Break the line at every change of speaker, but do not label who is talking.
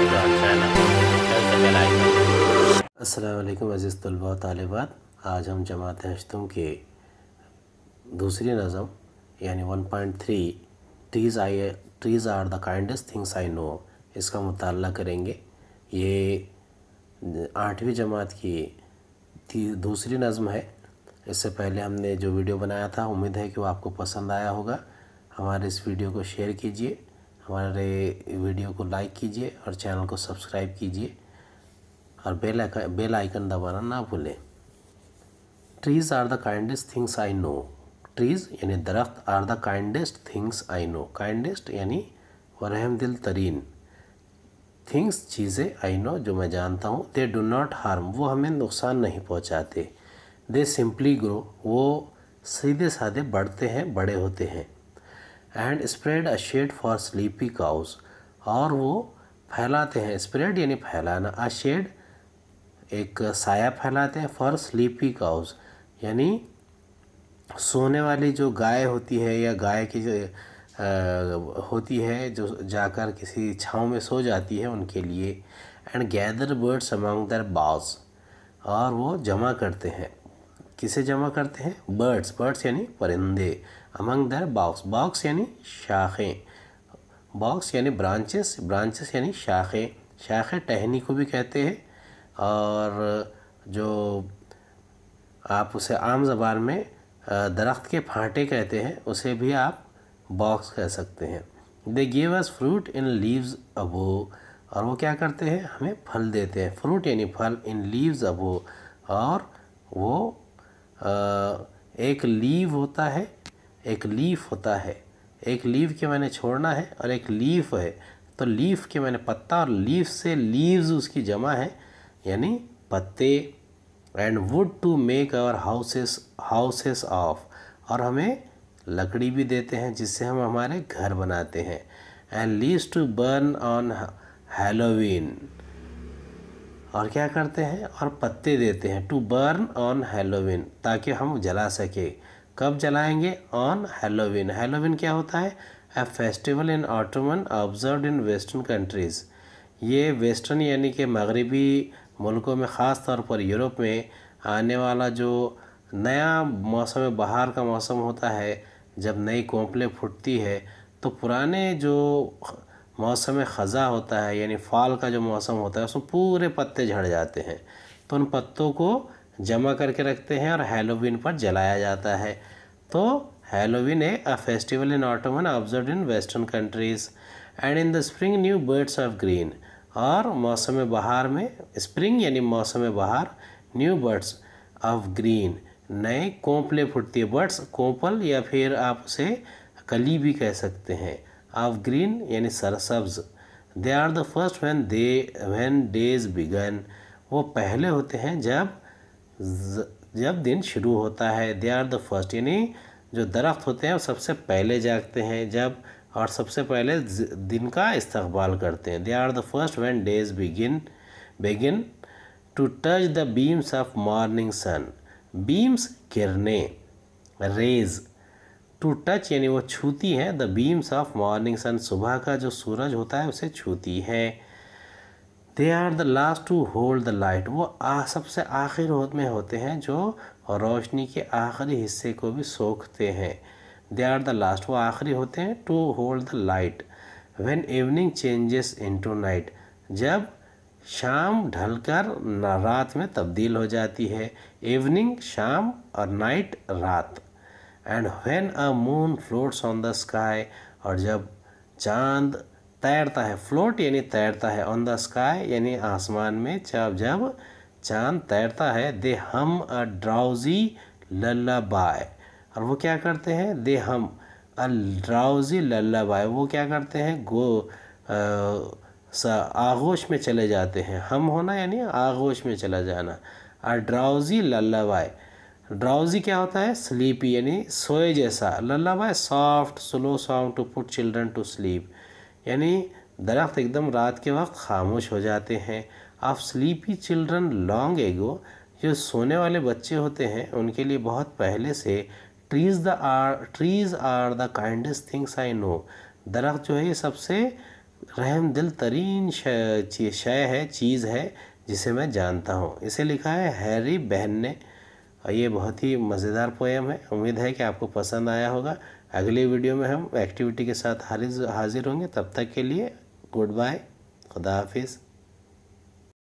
and असलकम अज़ीज़ तलबा तालिबात आज हम जमात हश्तम के दूसरी नज़म यानी 1.3 point three trees I trees are the kindest things I know इसका मुताल करेंगे ये आठवीं जमात की दूसरी नज़म है इससे पहले हमने जो वीडियो बनाया था उम्मीद है कि वो आपको पसंद आया होगा हमारे इस वीडियो को शेयर कीजिए हमारे वीडियो को लाइक कीजिए और चैनल को सब्सक्राइब कीजिए और बेल आइकन बेल आइकन दबाना ना भूलें trees are the kindest things I know trees यानी दरख्त are the kindest things I know kindest यानी वरहम दिल तरीन थिंग्स चीज़ें आई नो जो मैं जानता हूँ दे डू नॉट हार्म वो हमें नुकसान नहीं पहुँचाते दे सिंपली ग्रो वो सीधे साधे बढ़ते हैं बड़े होते हैं and spread a shade for sleepy cows और वो फैलाते हैं स्प्रेड यानी फैलाना अ शेड एक साया फैलाते हैं फॉर स्लीपी काउस यानी सोने वाली जो गाय होती है या गाय की जो आ, होती है जो जाकर किसी छाँव में सो जाती है उनके लिए and gather birds among their boughs और वो जमा करते हैं किसे जमा करते हैं बर्ड्स बर्ड्स यानी परिंदे अमंग दर बॉक्स बॉक्स यानी शाखें बॉक्स यानी ब्रांचेस ब्रांचेस यानी शाखें शाखें टहनी को भी कहते हैं और जो आप उसे आम जबान में दरख्त के फांटे कहते हैं उसे भी आप बॉक्स कह सकते हैं they give us fruit in leaves above और वो क्या करते हैं हमें फल देते हैं फ्रूट यानी फल इन लीव्स अबो और वो आ, एक लीव होता है एक लीफ होता है एक लीव के मैंने छोड़ना है और एक लीफ है तो लीफ के मैंने पत्ता और लीफ से लीव्स उसकी जमा है यानी पत्ते and wood to make our houses houses of और हमें लकड़ी भी देते हैं जिससे हम हमारे घर बनाते हैं and leaves to burn on Halloween और क्या करते हैं और पत्ते देते हैं टू बर्न ऑन हेलोवीन ताकि हम जला सकें कब जलाएंगे ऑन हेलोविन हेलोविन क्या होता है a festival in autumn observe in western countries ये वेस्टर्न यानी कि मगरबी मुल्कों में ख़ास तौर पर यूरोप में आने वाला जो नया मौसम बाहर का मौसम होता है जब नई कोंपलें फूटती है तो पुराने जो मौसम ख़ज़ा होता है यानी फॉल का जो मौसम होता है उसमें पूरे पत्ते झड़ जाते हैं तो उन पत्तों को जमा करके रखते हैं और हेलोविन पर जलाया जाता है तो Halloween a a festival in autumn observe in western countries and in the spring new birds of green और मौसम बहार में स्प्रिंग यानी मौसम बहार न्यू बर्ड्स ऑफ ग्रीन नए कोंपले फुटती है बर्ड्स कोंपल या फिर आप उसे कली भी कह सकते हैं ऑफ ग्रीन यानी सरसब्ज they are the first when they when days begin वो पहले होते हैं जब जब दिन शुरू होता है दे आर द फर्स्ट यानी जो दरख्त होते हैं वो सबसे पहले जागते हैं जब और सबसे पहले दिन का इस्तबाल करते हैं they are the first one days begin begin to touch the beams of morning sun beams किरने रेज टू टच यानी वो छूती है the beams of morning sun सुबह का जो सूरज होता है उसे छूती है they are the last to hold the light वो आ, सबसे आखिर में होते हैं जो रोशनी के आखिरी हिस्से को भी सोखते हैं दे आर द लास्ट वो आखिरी होते हैं to hold the light when evening changes into night जब शाम ढलकर रात में तब्दील हो जाती है इवनिंग शाम और नाइट रात and when a moon floats on the sky और जब चांद तैरता है फ्लोट यानी तैरता है ऑन द स्काई यानी आसमान में जब जब चांद तैरता है दे हम अ ड्राउजी बाय और वो क्या करते हैं दे हम अ ड्राउजी लल्ला बाय वो क्या करते हैं गो आ, आगोश में चले जाते हैं हम होना यानी आगोश में चला जाना a drowsy lullaby drowsy क्या होता है स्लीपी यानी सोए जैसा lullaby soft slow song to put children to sleep यानी दरख्त एकदम रात के वक्त खामोश हो जाते हैं आप स्लीपी चिल्ड्रन लॉन्ग एगो जो सोने वाले बच्चे होते हैं उनके लिए बहुत पहले से trees the are trees are the kindest things I know दरख्त जो है ये सबसे रहम दिल तरीन शय है चीज़ है जिसे मैं जानता हूँ इसे लिखा है हैरी बहन ने और ये बहुत ही मज़ेदार पोएम है उम्मीद है कि आपको पसंद आया होगा अगली वीडियो में हम एक्टिविटी के साथ हाजिर होंगे तब तक के लिए गुड बाय खुदा हाफिज़